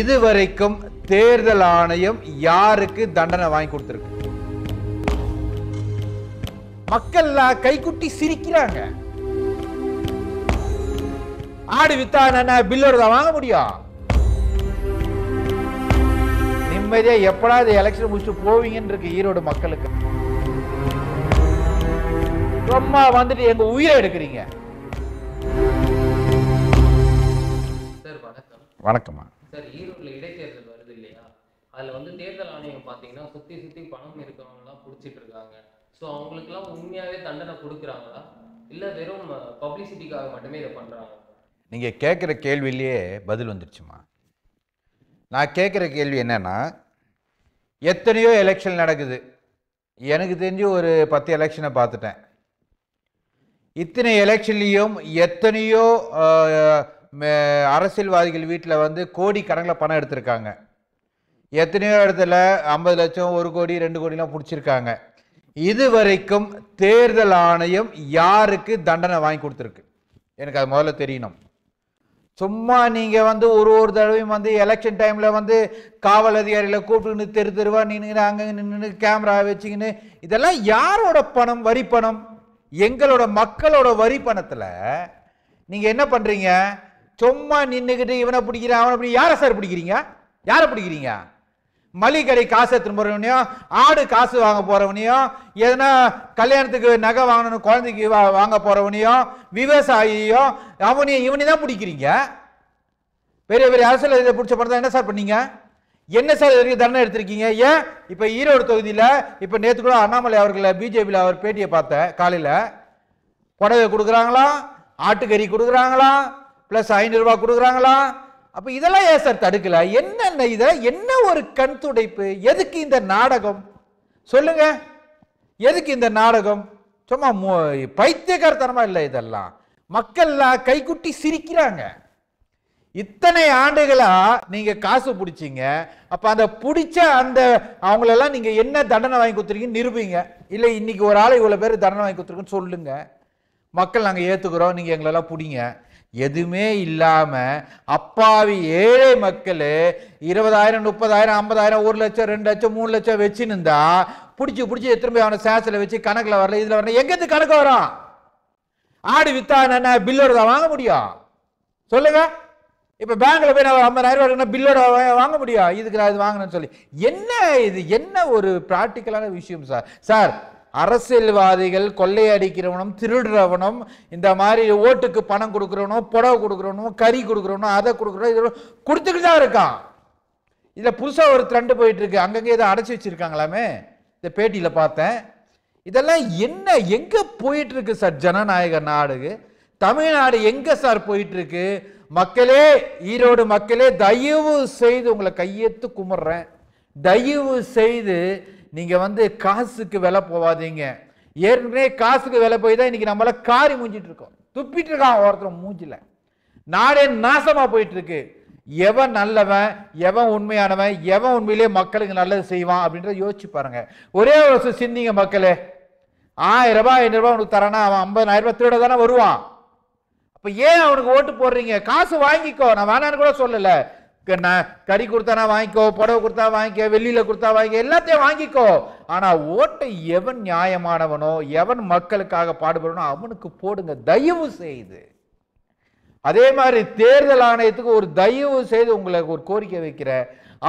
இதுவரைக்கும் தேர்தல் ஆணையம் யாருக்கு தண்டனை வாங்கி கொடுத்துருக்கு மக்கள் கைக்குட்டி சிரிக்கிறாங்க ஆடு வித்தா என்ன வாங்க முடியும் நிம்மதியா எப்படா இது எலெக்ஷன் முடிச்சுட்டு போவீங்கன்னு இருக்கு ஈரோடு மக்களுக்கு ரொம்ப வந்துட்டு எங்க உயிரை எடுக்கிறீங்க வணக்கம்மா சார் ஈரோட்ல இடைத்தேர்தல் வருது இல்லையா அதில் வந்து தேர்தல் ஆணையம் பார்த்தீங்கன்னா சுற்றி சுற்றி பணம் எல்லாம் பிடிச்சிட்டு இருக்காங்க ஸோ அவங்களுக்குலாம் உண்மையாகவே தண்டனை கொடுக்குறாங்களா இல்லை வெறும் பப்ளிசிட்டிக்காக மட்டுமே இதை பண்றாங்க நீங்கள் கேட்குற கேள்வியிலேயே பதில் வந்துருச்சுமா நான் கேட்குற கேள்வி என்னென்னா எத்தனையோ எலெக்ஷன் நடக்குது எனக்கு தெரிஞ்சு ஒரு பத்து எலெக்ஷனை பார்த்துட்டேன் இத்தனை எலெக்ஷன்லேயும் எத்தனையோ அரசியல்வாதிகள் வீட்டில் வந்து கோடி கணக்கில் பணம் எடுத்திருக்காங்க எத்தனையோ இடத்துல ஐம்பது லட்சம் ஒரு கோடி ரெண்டு கோடிலாம் பிடிச்சிருக்காங்க இது வரைக்கும் தேர்தல் ஆணையம் யாருக்கு தண்டனை வாங்கி கொடுத்துருக்கு எனக்கு அது முதல்ல தெரியணும் சும்மா நீங்கள் வந்து ஒரு ஒரு தடவையும் வந்து எலெக்ஷன் டைமில் வந்து காவல் அதிகாரியில் கூப்பிட்டு தெரு தெருவா நின்று அங்கே நின்று கேமரா வச்சுக்கின்னு இதெல்லாம் யாரோட பணம் வரி பணம் எங்களோட மக்களோட வரி பணத்தில் நீங்கள் என்ன பண்ணுறீங்க சும்மா நின்றுக்கிட்டு இவனை பிடிக்கிறான் அவனை பிடி யாரை சார் பிடிக்கிறீங்க யாரை பிடிக்கிறீங்க மளிகடை காசு எடுத்துன்னு போகிறவனையும் ஆடு காசு வாங்க போகிறவனையும் எதனா கல்யாணத்துக்கு நகை வாங்கணும் குழந்தைக்கு வா வாங்க போகிறவனையும் விவசாயியும் அவனையும் இவனையும் தான் பிடிக்கிறீங்க பெரிய பெரிய அரசியல் இதை பிடிச்ச படம் என்ன சார் பண்ணீங்க என்ன சார் இது தண்டனை எடுத்திருக்கீங்க ஏன் இப்போ ஈரோடு தொகுதியில் இப்போ நேற்று கூட அண்ணாமலை அவர்களை பிஜேபியில் அவர் பேட்டியை பார்த்தேன் காலையில் புடவை கொடுக்குறாங்களா ஆட்டுக்கறி கொடுக்குறாங்களா ப்ளஸ் ஐநூறுரூவா கொடுக்குறாங்களா அப்போ இதெல்லாம் ஏன் சார் தடுக்கலை என்னென்ன இதில் என்ன ஒரு கண் துடைப்பு எதுக்கு இந்த நாடகம் சொல்லுங்க எதுக்கு இந்த நாடகம் சும்மா பைத்தியக்காரத்தனமாக இல்லை இதெல்லாம் மக்கள்லாம் கைக்குட்டி சிரிக்கிறாங்க இத்தனை ஆண்டுகளா நீங்க காசு பிடிச்சிங்க அப்ப அந்த பிடிச்ச அந்த அவங்களெல்லாம் நீங்க என்ன தண்டனை வாங்கி கொடுத்துருக்கீங்கன்னு நிரூபிங்க இல்லை இன்னைக்கு ஒரு ஆள் இவ்வளோ பேர் தண்டனை வாங்கி கொடுத்துருக்குன்னு சொல்லுங்க மக்கள் நாங்கள் ஏற்றுக்கிறோம் நீங்கள் எங்களெல்லாம் பிடிங்க எதுவுமே இல்லாமல் அப்பாவி ஏழை மக்கள் இருபதாயிரம் முப்பதாயிரம் ஐம்பதாயிரம் ஒரு லட்சம் ரெண்டு லட்சம் மூணு லட்சம் வச்சுன்னு பிடிச்சி பிடிச்சி திரும்பி அவனை சேஷில் வச்சு கணக்கில் வரல இதில் வரல எங்கேருந்து கணக்கு வரும் ஆடு வித்தா என்ன பில்லோட தான் வாங்க முடியும் சொல்லுங்க இப்போ பேங்கில் போய் நான் ஐம்பதாயிரம் ரூபாய் பில்லோட வாங்க முடியும் இதுக்கு நான் இது வாங்கணும்னு சொல்லி என்ன இது என்ன ஒரு ப்ராக்டிக்கலான விஷயம் சார் சார் அரசியல்வாதிகள் கொள்ளையடிக்கிறவனும் திருடுறவனும் இந்த மாதிரி ஓட்டுக்கு பணம் கொடுக்குறவனும் புடவை கொடுக்குறவனும் கறி கொடுக்குறவனும் அதை கொடுக்குறவனும் இது கொடுத்துக்கிட்டு தான் இருக்கான் இதில் புதுசாக ஒரு த்ரெண்டு போயிட்டுருக்கு அங்கங்கே இதை அடைச்சி வச்சுருக்காங்களாமே இந்த பேட்டியில் பார்த்தேன் இதெல்லாம் என்ன எங்கே போயிட்டுருக்கு சார் ஜனநாயக நாடு தமிழ்நாடு எங்கே சார் போயிட்டுருக்கு மக்களே ஈரோடு மக்களே தயவு செய்து உங்களை கையெடுத்து கும்பிட்றேன் தயவு செய்து நீங்கள் வந்து காசுக்கு விலை போவாதீங்க ஏற்கனவே காசுக்கு விலை போய் தான் இன்றைக்கி நம்மளால் காரி மூஞ்சிட்டு இருக்கோம் துப்பிட்டு இருக்கான் ஒருத்தர் மூஞ்சில் நாடே நாசமாக போயிட்டுருக்கு எவன் நல்லவன் எவன் உண்மையானவன் எவன் உண்மையிலே மக்களுக்கு நல்லது செய்வான் அப்படின்றத யோசிச்சு பாருங்க ஒரே ஒரு சிந்திங்க மக்களே ஆயிரம் ரூபாய் ஐநூறு ரூபாய் உனக்கு தரானா அவன் ஐம்பதாயிரம் ரூபாய் திருட தானே வருவான் அப்போ ஏன் அவனுக்கு ஓட்டு போடுறீங்க காசு வாங்கிக்கோ நான் வேணான்னு கூட சொல்லலை நான் கறி கொடுத்தானா வாங்கிக்கோ புடவை கொடுத்தா வாங்கிக்க வெளியில் கொடுத்தா வாங்கிக்க எல்லாத்தையும் வாங்கிக்கோ ஆனால் ஓட்டை எவன் நியாயமானவனோ எவன் மக்களுக்காக பாடுபடுவனோ அவனுக்கு போடுங்க தயவு செய்து அதே மாதிரி தேர்தல் ஆணையத்துக்கு ஒரு தயவு செய்து உங்களுக்கு ஒரு கோரிக்கை வைக்கிற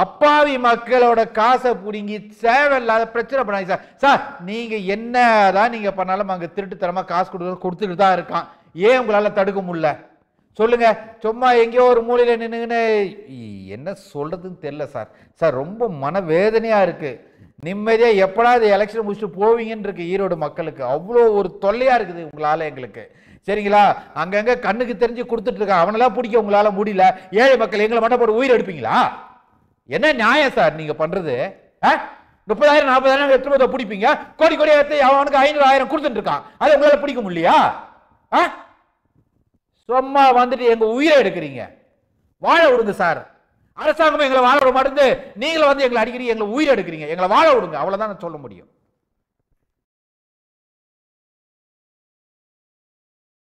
அப்பாவி மக்களோட காசை பிடுங்கி இல்லாத பிரச்சனை பண்ணாங்க சார் சார் நீங்கள் என்ன தான் நீங்கள் பண்ணாலும் அங்கே திருட்டுத்தனமாக காசு கொடுத்து கொடுத்துட்டு தான் இருக்கான் ஏன் உங்களால் தடுக்க முடியல சொல்லுங்க சும்மா எங்கேயோ ஒரு மூலையில் நின்றுங்கன்னு என்ன சொல்கிறதுன்னு தெரில சார் சார் ரொம்ப மனவேதனையாக இருக்குது நிம்மதியாக எப்படாது எலெக்ஷன் முடிச்சுட்டு போவீங்கன்னு இருக்கு ஈரோடு மக்களுக்கு அவ்வளோ ஒரு தொல்லையாக இருக்குது உங்களால் எங்களுக்கு சரிங்களா அங்கங்கே கண்ணுக்கு தெரிஞ்சு கொடுத்துட்ருக்கான் அவனெல்லாம் பிடிக்க உங்களால் முடியல ஏழை மக்கள் எங்களை மட்டும் போட்டு உயிர் எடுப்பீங்களா என்ன நியாயம் சார் நீங்கள் பண்ணுறது ஆ முப்பதாயிரம் நாற்பதாயிரம் எத்தனை பேர் பிடிப்பீங்க கோடி கோடி எடுத்து அவனுக்கு ஐநூறு ஆயிரம் கொடுத்துட்டு இருக்கான் அதை உங்களால் பிடிக்க முடியா ஆ சும்மா வந்துட்டு எங்க உயிரை எடுக்கிறீங்க வாழ விடுங்க சார் அரசாங்கம் எங்களை வாழ விட மாட்டேங்குது நீங்களும் வந்து எங்களை அடிக்கிறீங்க எங்களை உயிரை எடுக்கிறீங்க எங்களை வாழ விடுங்க அவ்வளோதான் சொல்ல முடியும்